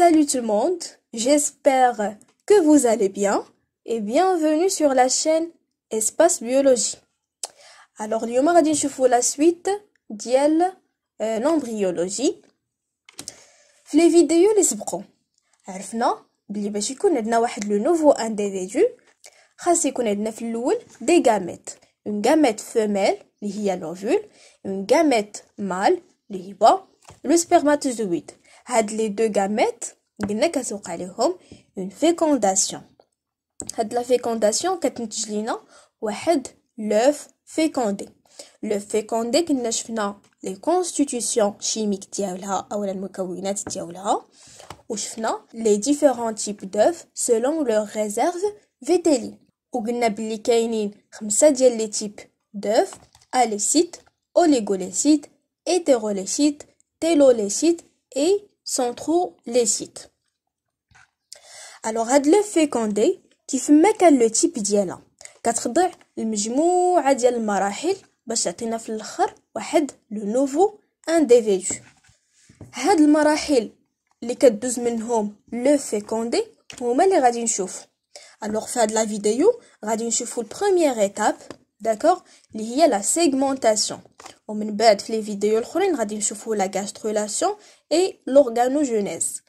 Salut tout le monde, j'espère que vous allez bien et bienvenue sur la chaîne Espace Biologie. Alors, le jour je faire la suite de euh, l'embryologie. Dans les vidéos, les brons, arfna, bli bashi kounedna wahed le nouveau individu, khasi kounedna fil des gamètes. Une gamète femelle, qui est l'ovule, une gamète mâle, qui est le spermatozoïde. هاد deux deux gamètes nous كتوقع une fécondation هاد la fécondation كتنتج لينا l'œuf fécondé l'œuf fécondé كنا شفنا les constitution chimique ديالها اولا المكونات ديالها وشفنا les différents types d'œufs selon leurs réserves vétérines. وقلنا بلي كاينين خمسة ديال لي تيب d'œufs allécite hétérolécite télolécite et sont trop sites. Alors, le fécondé, qui fait le type 4 a le mjimou, adiel marahil, bachatina flakhar, wahed, le nouveau individu. هاد de اللي le منهم لو فيكوندي هما اللي غادي Alors الوغ la هاد la première غادي première étape. D'accord. اللي هي la segmentation segmentation. بعد في les vidéos on va voir la gastrulation et l'organogenèse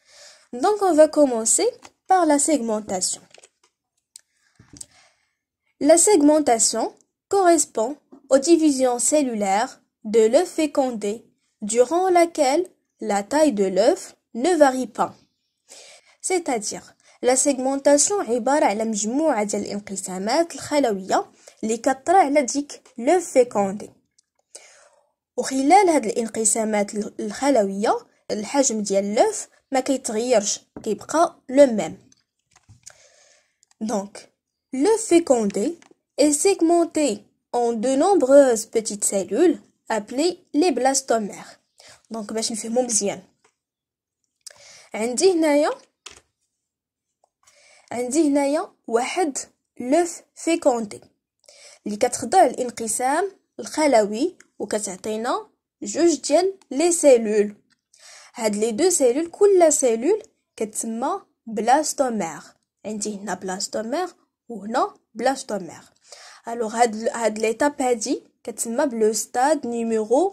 donc on va commencer par la segmentation la segmentation correspond aux divisions cellulaires de l'œuf fécondé durant laquelle la taille de l'œuf ne varie pas c'est-à-dire la segmentation est على مجموعة ديال الانقسامات الخلوية اللي كطرى على ديك لوف فيكوندي وخلال هاد الانقسامات الخلويه الحجم ديال لوف ما كيتغيرش كيبقى لو ميم دونك لوف فيكوندي اي سيغمونتي اون دو نومبروز بيتيت سيلول ابلي لي بلاستومير دونك باش نفهمو مزيان عندي هنايا عندي هنايا واحد لوف فيكوندي Les quatre douleurs, les quatre les ou cellules, les deux cellules, les deux cellules, les cellules, les deux cellules, les deux cellules, les Blastomère cellules, les deux cellules, les deux cellules, les deux cellules,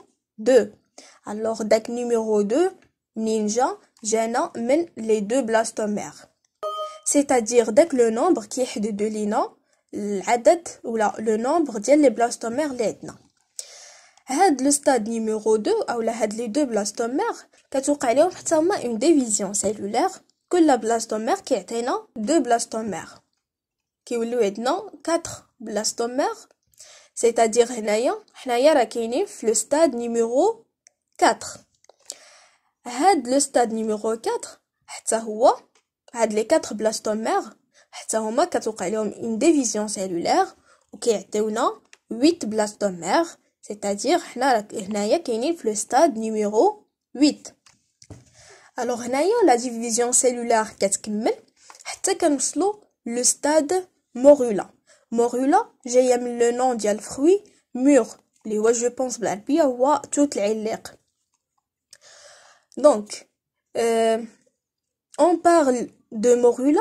Alors deux cellules, les deux deux les deux les deux Blastomères. C'est-à-dire les le nombre les deux cellules, la ou le nombre de blastomères le stade numéro 2 où les deux blastomères ont une division cellulaire que la blastomère qui est dans deux blastomères qui est dans quatre blastomères c'est-à-dire qu'elle est dans le stade numéro 4. le stade numéro 4 cest elle est les quatre blastomères une division cellulaire 8 blastomères, c'est-à-dire le stade numéro 8 Alors avons la division cellulaire 4, termine stade morula Morula, j'ai le nom de fruit « mur » ah, Donc, euh, on parle de morula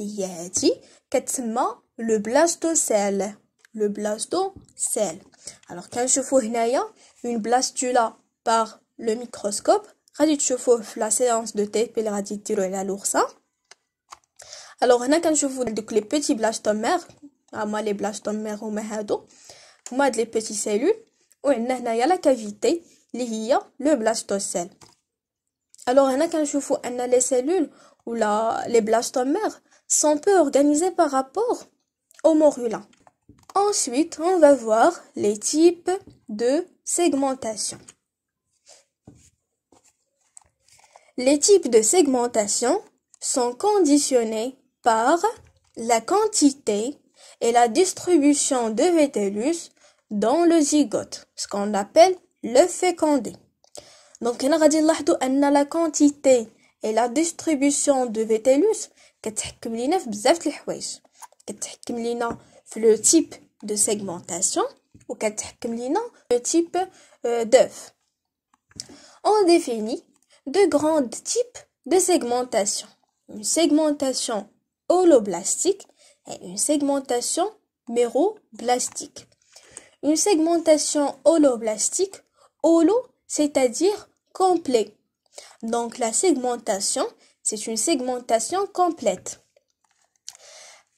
Il y a dit que le blastocèle, le blastocèle. Alors qu'un cheveu n'ayant une blastula par le microscope, radit la séance de test et radit tirer la l'oursa Alors on a qu'un les petits blastomères, ah, les blastomères au merdeux, les petits cellules où on a la cavité lier le blastocèle. Alors on a qu'un cheveu a les cellules ou les blastomères sont peu organisées par rapport au morulin. Ensuite, on va voir les types de segmentation. Les types de segmentation sont conditionnés par la quantité et la distribution de Vétellus dans le zygote, ce qu'on appelle le fécondé. Donc, a la quantité et la distribution de Vétellus كتحكم le type de segmentation le type le type Ou le type on définit deux grands types de segmentation. Une segmentation holoblastique et une segmentation méroblastique. Une segmentation holoblastique, holo, c'est-à-dire complet. Donc la segmentation c'est une segmentation complète.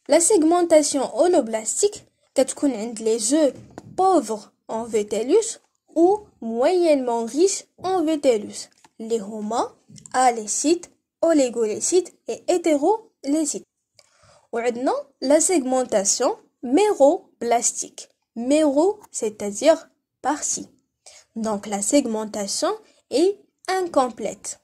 La segmentation holoblastique كتكون les œufs pauvres en vitellus ou moyennement riches en vitellus les هما allécites, oligolécites et hétérolécites. maintenant, la segmentation méroblastique. Méro, c'est-à-dire par-ci. Donc la segmentation est incomplète.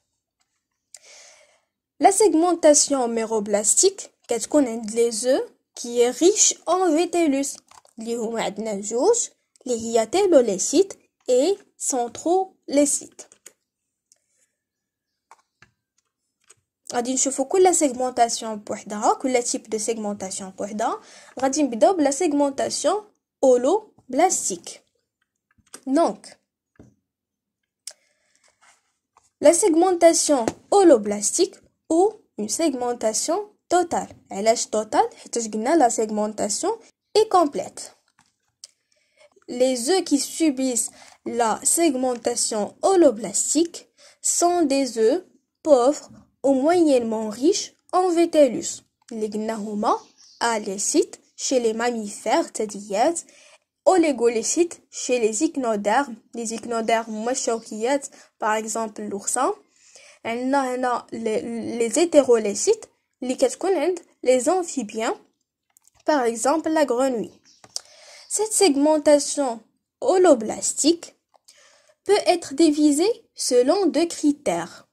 La segmentation méroblastique qu'est-ce qu'on a les œufs qui est riche en vitellus, les qui les sont les les sites. Nous avons la segmentation, le type de segmentation, va commencer par la segmentation holoblastique. Donc, la segmentation holoblastique, ou une segmentation totale. L'H totale la segmentation est complète. Les œufs qui subissent la segmentation holoblastique sont des œufs pauvres ou moyennement riches en vitellus. Les gnahoma chez les mammifères, cest à chez les ichnodermes, Les ichnodermes, par exemple l'oursin les هنا les زيتيروليسيت les amphibiens, par exemple la grenouille. Cette segmentation holoblastique peut être divisée selon deux critères.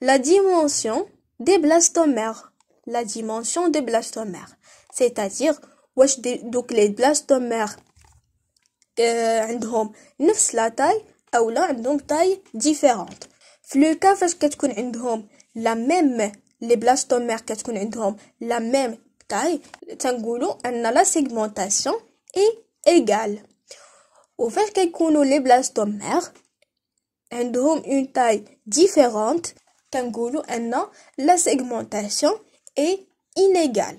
La dimension des blastomères, la dimension des blastomères, c'est-à-dire donc les blastomères ont euh, la taille ou ont une taille différente. Le cas la même les blastomères ont la même taille, la segmentation est égale. Au fait que les blastomères ont une taille différente, la segmentation est inégale.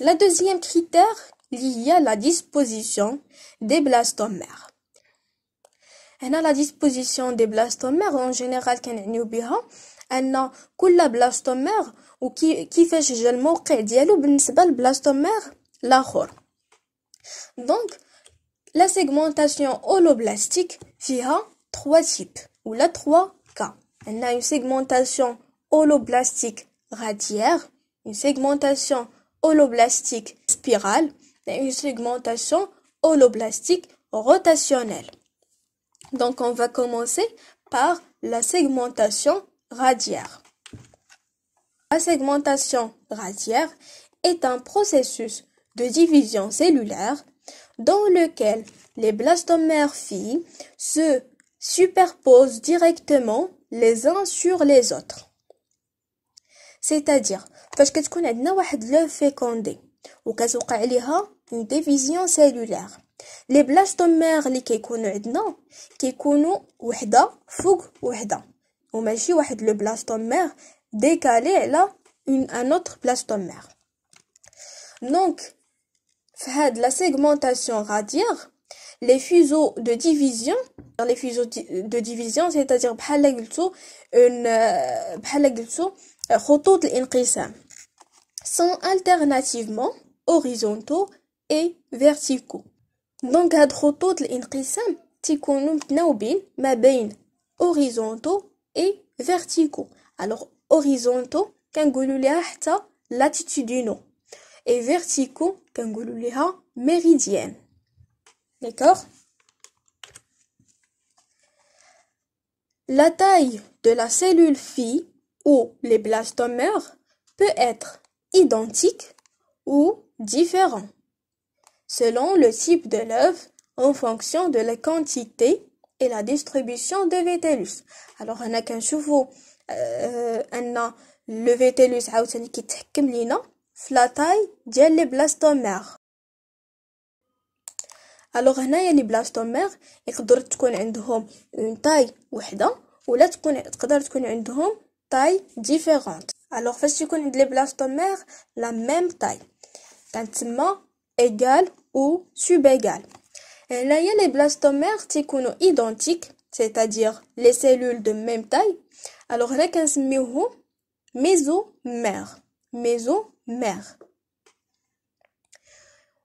Le deuxième critère lié à la disposition des blastomères. Elle a la disposition des blastomères en général, elle n'a que la blastomère qui fait ce gel mort, qui dit, ou c'est le blastomère, la Donc, la segmentation holoblastique, il trois types, ou la trois cas. Elle a une segmentation holoblastique radiaire, une segmentation holoblastique spirale, et une segmentation holoblastique rotationnelle. Donc, on va commencer par la segmentation radiaire. La segmentation radiaire est un processus de division cellulaire dans lequel les blastomères filles se superposent directement les uns sur les autres. C'est-à-dire, que tu connais واحد l'œuf fécondé y a une division cellulaire les blastomères qui qu'il y en a qui qu'ils sont une au les une et un blastomère décalé à un autre blastomère Donc dans cette la segmentation radiaire les fuseaux de division les fuseaux de division c'est-à-dire bah là que sont alternativement horizontaux et verticaux dans le cadre de l'incrisum, nous avons une horizontaux et verticaux. Alors, horizontaux, quand c'est latitudinaux. Et verticaux, quand c'est méridiennes. D'accord? La taille de la cellule phi ou les blastomères peut être identique ou différente. Selon le type de l'œuvre, en fonction de la quantité et la distribution de vétérus. Alors, on a euh, un cheval, que on a le vétérus qui ah, est très bien, la taille de blastomères. Alors, on a les blastomères, il faut que tu aies une taille ou une taille différente. Alors, on a les blastomères, la même taille. Égal ou euh, là, il y a Les blastomères sont identiques, c'est-à-dire les cellules de même taille. Alors, les mésomères. Mésomères.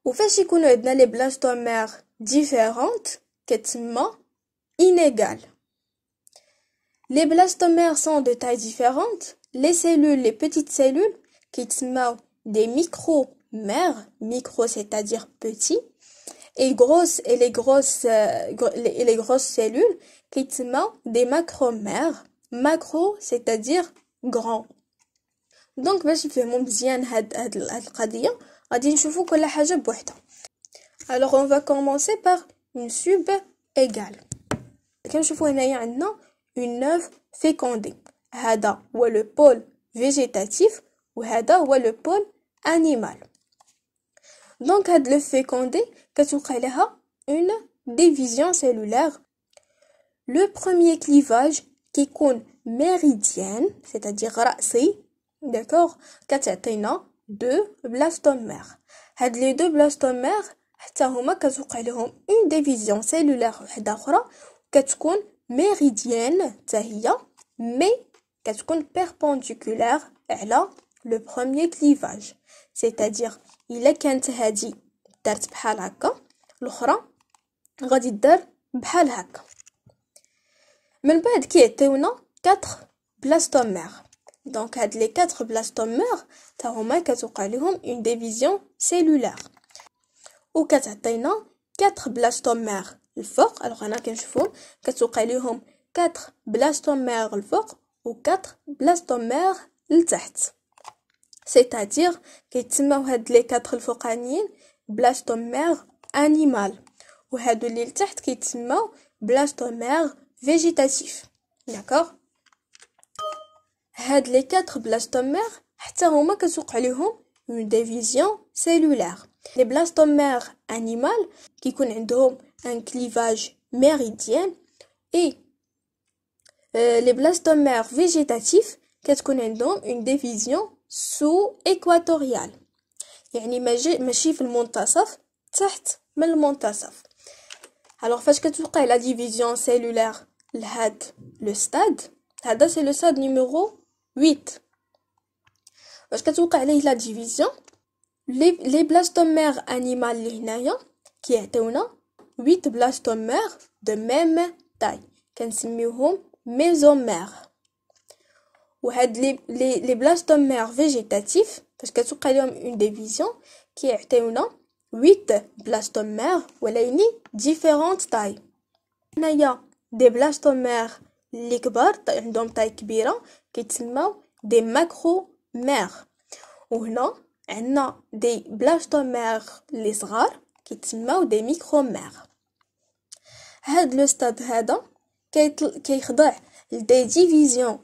Ou fait chikoun a les blastomères différentes, qu'est-ce inégales. Les blastomères sont de taille différentes. Les cellules, les petites cellules, qui sont des micro mère, micro c'est-à-dire petit, et grosse et les grosses euh, et les grosses cellules qui des macromères, macro c'est-à-dire grand. donc je vais mon bien à القضيه alors on va commencer par une sub égale كنشوفو هنايا عندنا une œuvre fécondée هذا هو le pôle végétatif وهذا هو le pôle animal donc, à le fécondé, une division cellulaire. Le premier clivage qui est méridienne, c'est-à-dire rasi, d'accord, كتعطينا deux blastomères. À les deux blastomères une division cellulaire une méridienne mais perpendiculaire là le premier clivage, c'est-à-dire الا كانت هذه دارت بحال هكا الاخرى غادي دار بحال هكا من بعد كيعطيونا 4 بلاستومير دونك هاد لي 4 بلاستومير تا هما كتوقع لهم اون ديفيزيون سيلولار وكتعطينا 4 بلاستومير الفوق الوغ انا كنشوفو كتوقع لهم 4 بلاستومير الفوق و 4 بلاستومير لتحت C'est-à-dire que les quatre blastomères animales et les quatre blastomères végétatifs. D'accord? Les quatre blastomères, une division cellulaire. Les blastomères animales qui ont un clivage méridien et euh, les blastomères végétatifs, qui ont une division سو إكواتوريال يعني ماشي في المنتصف تحت من المنتصف الوغ فاش كتوقع لا ديفيزيون سيلولير لهاد لو ستاد هذا سي لو ستاد نيميرو 8 فاش كتوقع عليه لا ديفيزيون لي بلاستومير انيمال لي هنايا كيعطيونا 8 بلاستومير دو ميم تاي كنسميوهم ميزومير les blastomères végétatifs, parce que c'est une division qui est une division qui est une division. Huit blastomères ont différentes tailles taille. a des blastomères les plus grandes, une taille qui est grande, qui sont des macromères. On a des blastomères les rares, qui sont des micromères. On a le stade où des divisions.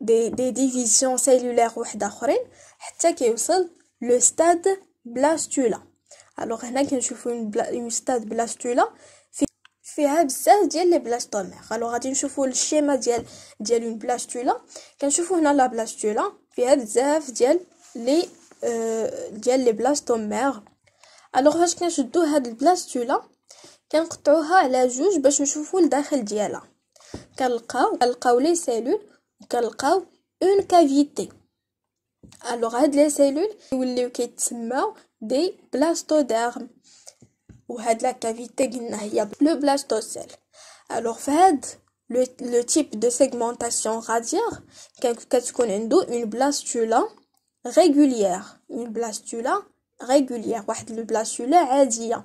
دي دي ديفيزيون سيلولير واحد اخرين حتى كيوصل لو ستاد بلاستولا الوغ هنا كنشوفو اون ستاد بلاستولا فيها بزاف ديال لي بلاستومير الوغ غادي نشوفو الشيما ديال ديال اون بلاستولا كنشوفو هنا لا بلاستولا فيها بزاف ديال لي ديال لي بلاستومير الوغ فاش كنشدو هاد البلاستولا كنقطعوها على جوج باش نشوفو الداخل ديالها كنلقاو كنلقاو لي سيلول une cavité alors à des cellules qui sont des blastodermes ou had la cavité qui le blastocelle alors fait le type de segmentation radiaire qu'est qu'on une blastula régulière une blastula régulière ou le blastula la blastule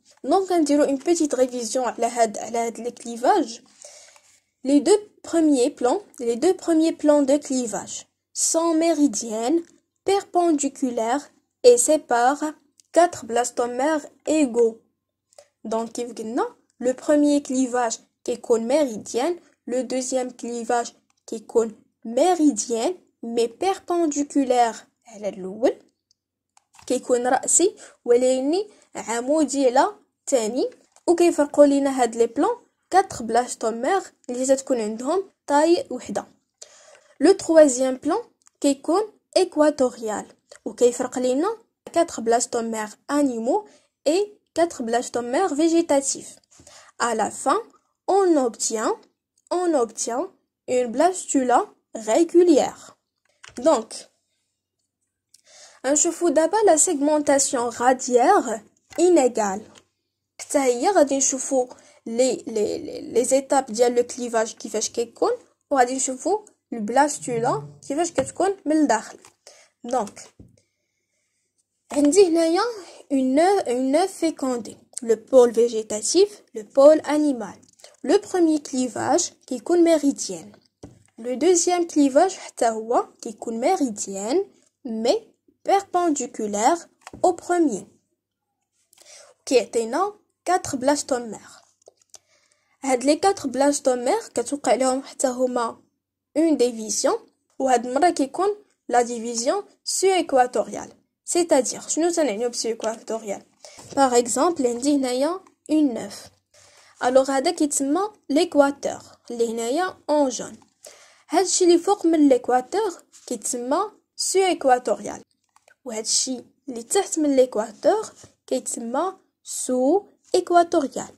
Donc, on faire une petite révision à les clivages. Les deux premiers plans, les deux premiers plans de clivage sont méridiennes, perpendiculaires et séparent quatre blastomères égaux. Donc, le premier clivage qui est méridienne, le deuxième clivage qui est méridienne mais perpendiculaire à l'autre, qui est rasi, ou elle est le troisième plan, هاد لي 4 blastomères, طومير اللي تتكون عندهم 4 blastomères طومير انيمو 4 à la fin on obtient on obtient une blastula régulière donc un d'abord d'abord la segmentation radiaire inégale ça à dire y a des les les étapes, dire le clivage qui fait que quelconque, ou a des cheveux, le blastulant qui fait que quelconque muldarle. Donc, dit qu'il une a une œuf fécondée. le pôle végétatif, le pôle animal, le premier clivage qui coule méridienne, le deuxième clivage qui coule méridienne mais perpendiculaire au premier, qui est énorme quatre 4 Had les quatre blastomères katouqaal une division et had la division sur équatoriale c'est-à-dire شنو nous نقولوا sur équatorial. Par exemple, j'ai a une neuf. Alors, ça l'équateur, en jaune. Had chi les l'équateur sur équatorial. Ou had l'équateur équatoriale.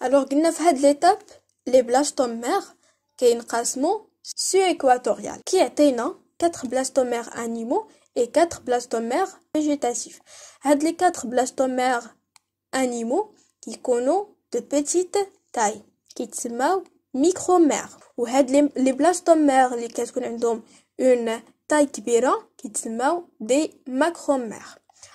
Alors, a cette étape, les blastomères qui est classement sur équatorial qui atteignent quatre blastomères animaux et quatre blastomères végétatifs. les quatre blastomères animaux qui connaissent de petite taille qui s'appellent micromères. Ou les blastomères qui ont une taille qui s'appellent des macromères.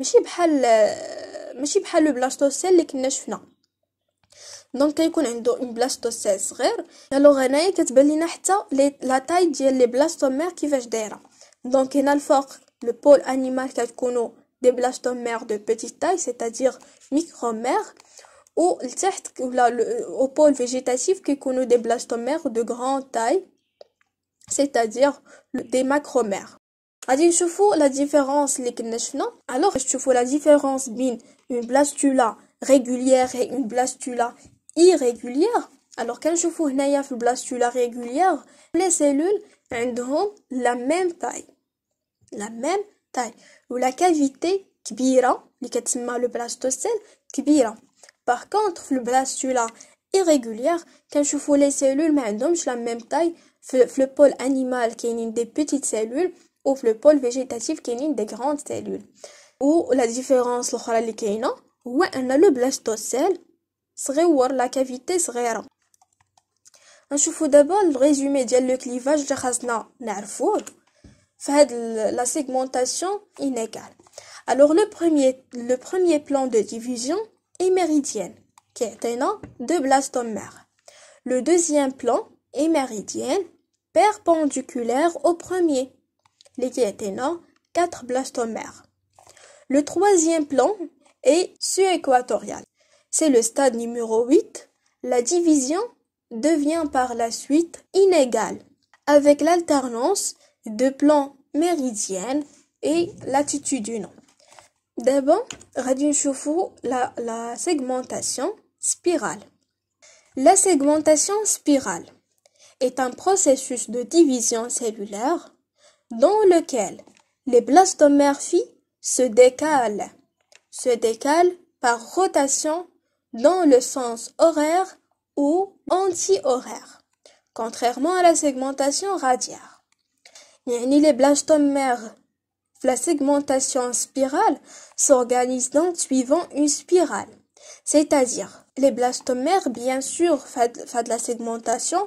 donc بحال ماشي بحال لو بلاستوسيل اللي كنا شفنا دونك كيكون عنده اون بلاستوسيل صغير qui هنايا كتبان لينا حتى لا تاي ديال لي بلاستومير كيفاش دايره دونك هنا الفوق لو بول ou le au pôle végétatif a des blastomères de grande taille c'est-à-dire des macromères alors, je faut la différence bin une blastula régulière et une blastula irrégulière. Alors, quand je fais une blastula régulière, les cellules ont la même taille. La même taille. Ou la cavité est plus grande, le blastocèle, qui Par contre, le la blastula irrégulière, quand je les cellules, elles ont la même taille. le pôle animal, qui est une des petites cellules, ou le pôle végétatif qui des grandes cellules ou la différence l'autre un le هو serait لو بلاستوسيل صغيور لا كافيتي صغيره نشوفوا دابا le ديال لو كليفاج de خاصنا نعرفوه في de la segmentation inégale. alors le premier le premier plan de division est méridienne qui est là deux blastomères le deuxième plan est méridienne perpendiculaire au premier énorme, quatre blastomères. Le troisième plan est suéquatorial. C'est le stade numéro 8. La division devient par la suite inégale, avec l'alternance de plans méridiennes et nom. D'abord, Radio la segmentation spirale. La segmentation spirale est un processus de division cellulaire dans lequel les blastomères se décalent, se décalent par rotation dans le sens horaire ou anti-horaire, contrairement à la segmentation radiaire. les blastomères la segmentation spirale s'organise donc suivant une spirale. C'est-à-dire, les blastomères, bien sûr, font de la segmentation,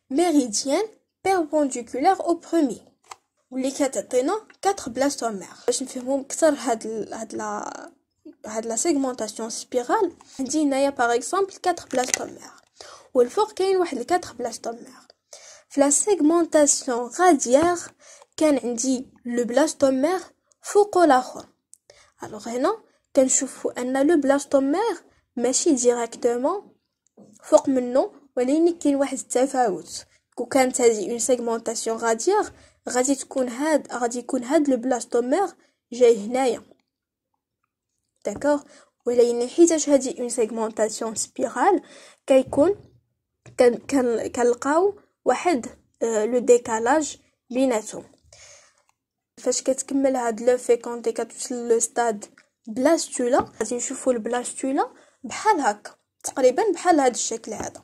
méridienne perpendiculaire au premier. Ou les quatre a quatre blastomères. Je vais vous de la segmentation spirale. Il y a par exemple quatre blastomères. Il faut qu'il y ait quatre blastomères. La segmentation radiaire, qu'on dit le blastomère focolaron. Alors, non, qu'on a le blastomère, mais si directement, forme non, ولكن كاين واحد التفاوت كو كانت هذه اون سيغمونطاسيون غاديه غادي تكون هاد غادي يكون هاد لو بلاص دومير جاي هنايا داكوغ ولكن يعني حيتاش هذه اون سيغمونطاسيون سبيرال كيكون كان كان كنلقاو واحد آه، لو ديكالاج بيناتهم فاش كتكمل هاد لو فيكونتي كتوصل لو ستاد بلاستولا غادي نشوفو البلاستولا بحال هكا تقريبا بحال هاد الشكل هذا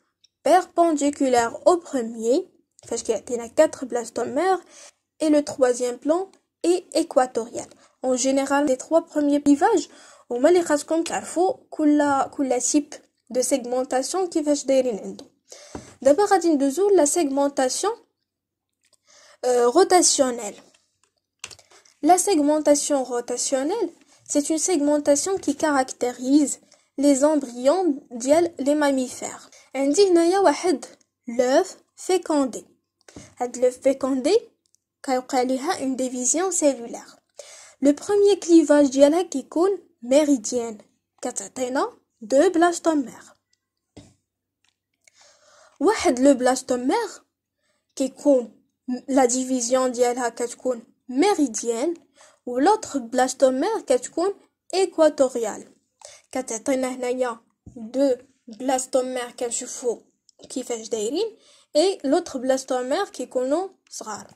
perpendiculaire au premier, y a quatre blastomères, et le troisième plan est équatorial. En général, les trois premiers clivages هما m'a la تعرفوا كل كل type de segmentation كيفاش دايرين d'abord دابا غادي ندوزو la segmentation euh, rotationnelle. La segmentation rotationnelle, c'est une segmentation qui caractérise les embryons les mammifères. On dit qu'on a un œuf fécondé. Cet œuf fécondé quand on a une division cellulaire. Le premier clivage du qui est méridienne. Il a deux blastomères. Un a blastomère qui est la division du qui est méridienne. Ou l'autre blastomère qui est équatoriale. nous y a deux blastomère qu'un chevaux qui fait d'airin et l'autre blastomère qui connaît rare.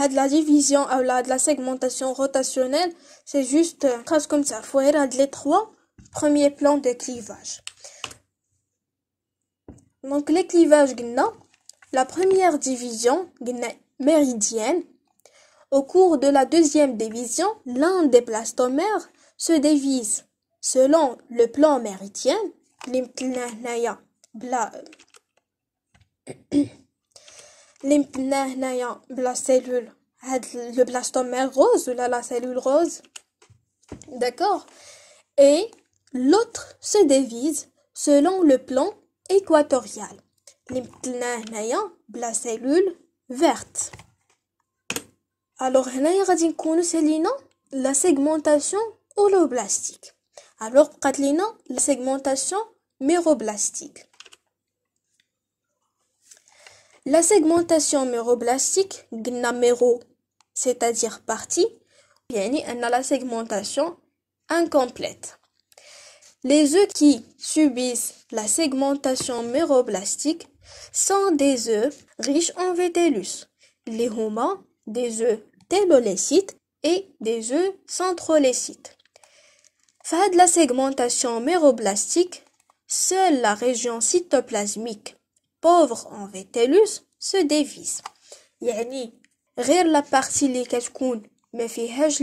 Had la division ou euh, la segmentation rotationnelle, c'est juste trace euh, comme ça. Faut les trois premiers plans de clivage. Donc les clivages gna, la première division gna, méridienne. Au cours de la deuxième division, l'un des blastomères se divise selon le plan méridien L'implahnaya, la cellule, le blastomère rose, la cellule rose. D'accord Et l'autre se divise selon le plan équatorial. naya la cellule verte. Alors, la segmentation holoblastique. Alors, la segmentation méroblastique. La segmentation méroblastique, gnaméro, c'est-à-dire partie, vient on la segmentation incomplète. Les œufs qui subissent la segmentation méroblastique sont des œufs riches en vétellus, les humains, des œufs télolécites et des œufs centrolécites. Fad la segmentation méroblastique Seule la région cytoplasmique pauvre en vétélus, se dévisse. Donc la segmentation بارتي اللي كتكون ما فيهاش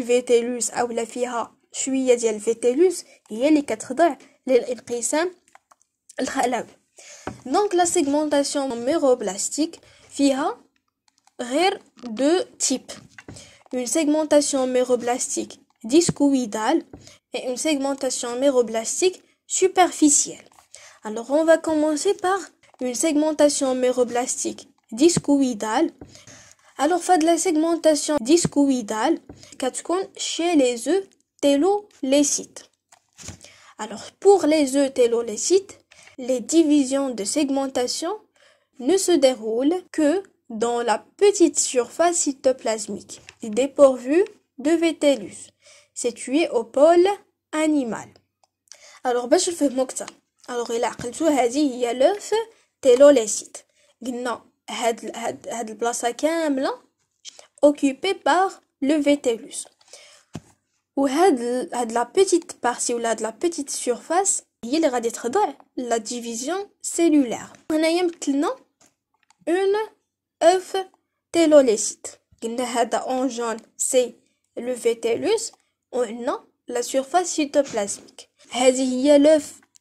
une segmentation méroblastique discoïdale et une segmentation méroblastique superficielle. Alors, on va commencer par une segmentation méroblastique discoïdale. Alors, fait de la segmentation discoïdale, chez les œufs télolécites. Alors, pour les œufs télolécites, les divisions de segmentation ne se déroulent que dans la petite surface cytoplasmique dépourvue de vétellus, située au pôle animal. Alors, ben, je fais ça alors il a quitté ici l'œuf telolecite qu'un hdl hdl plasma complet occupée par le vetulus ou hdl la petite partie ou là la petite surface il y aura être la division cellulaire un deuxième un œuf telolecite qu'un hdl en jaune c'est le vetulus ou la surface cytoplasmique ici il y a l'œuf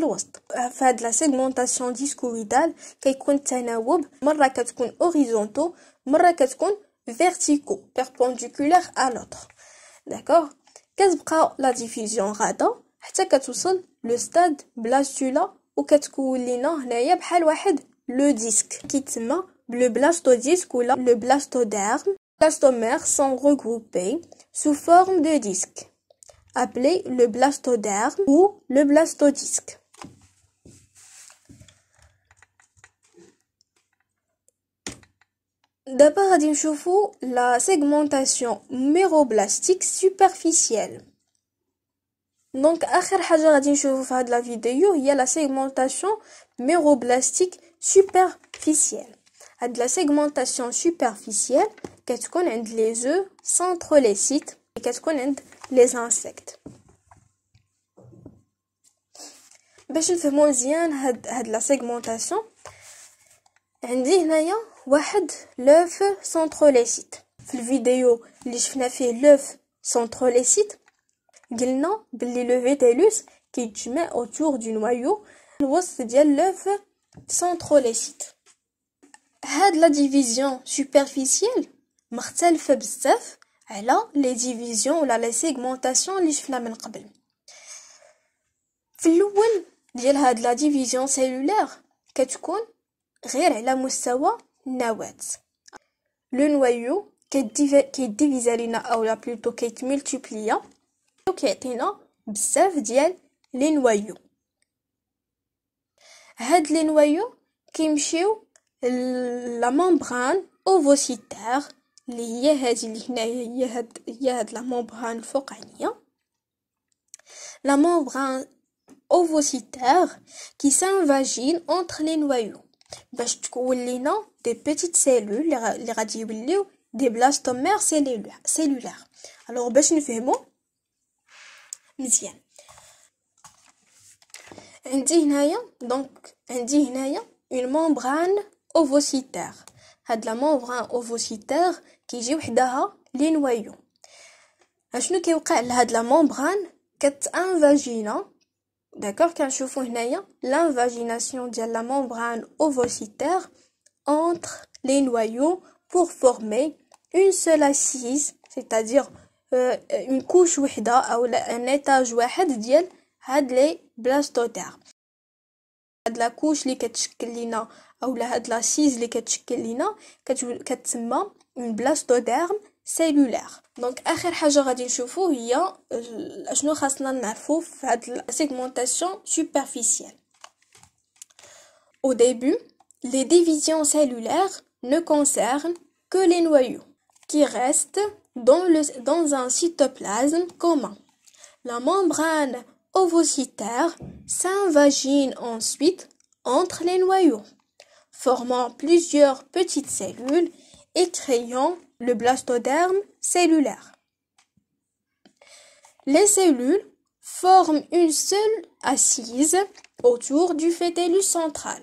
de la segmentation discoïdale qui contient perpendiculaire à l'autre. D'accord quest la diffusion le stade blastula ou disque. ou le blastoderme, sont regroupés sous forme de disque, appelé le blastoderme ou le blastodisque. D'abord, vous va la segmentation méroblastique superficielle. Donc, après dernière chose que la vidéo, il y a la segmentation méroblastique superficielle. De la segmentation superficielle, qu'est-ce qu'on les œufs, centre les sites, et qu'est-ce les insectes. Pour que la segmentation, on L'œuf centralicite. Dans la vidéo, nous avons fait l'œuf centralicite. Nous avons le vétélus qui est autour du noyau. Nous avons l'œuf centralicite. La division superficielle, nous avons fait le fait de la division ou la segmentation que nous avons fait. La division cellulaire, nous avons fait le fait de la même cellulaire. Noyaux. Le noyau qui est divisé en ou plutôt qui est multiplié, qui est en bsef diel les noyaux. Had les noyaux qui mchiou la membrane ovocytaire, li yehad la membrane focania. La membrane ovocytaire qui s'invagine entre les noyaux. Bach tkoulina des petites cellules, les radiolibres, des blastomères cellulaires. Alors, ben, je ne fais mot. Mizien. donc, une membrane ovocytaire. C'est la membrane ovocytaire qui est les noyaux. Je ne sais pas si la membrane est invaginante. D'accord, quand je fais l'invagination de la membrane ovocytaire, entre les noyaux pour former une seule assise, c'est-à-dire euh, une couche ou un étage wahed diel had les Cette la couche li ketchkelina ou la assise l'assise li ketchkelina une blastoderme cellulaire. Donc, akhir voir, c'est nchoufou hiya euh, ashno khasna nafou fad la segmentation superficielle. Au début, les divisions cellulaires ne concernent que les noyaux qui restent dans, un cytoplasme commun. La membrane ovocytaire s'invagine ensuite entre les noyaux, formant plusieurs petites cellules et créant le blastoderme cellulaire. Les cellules forment une seule assise autour du fœtus central.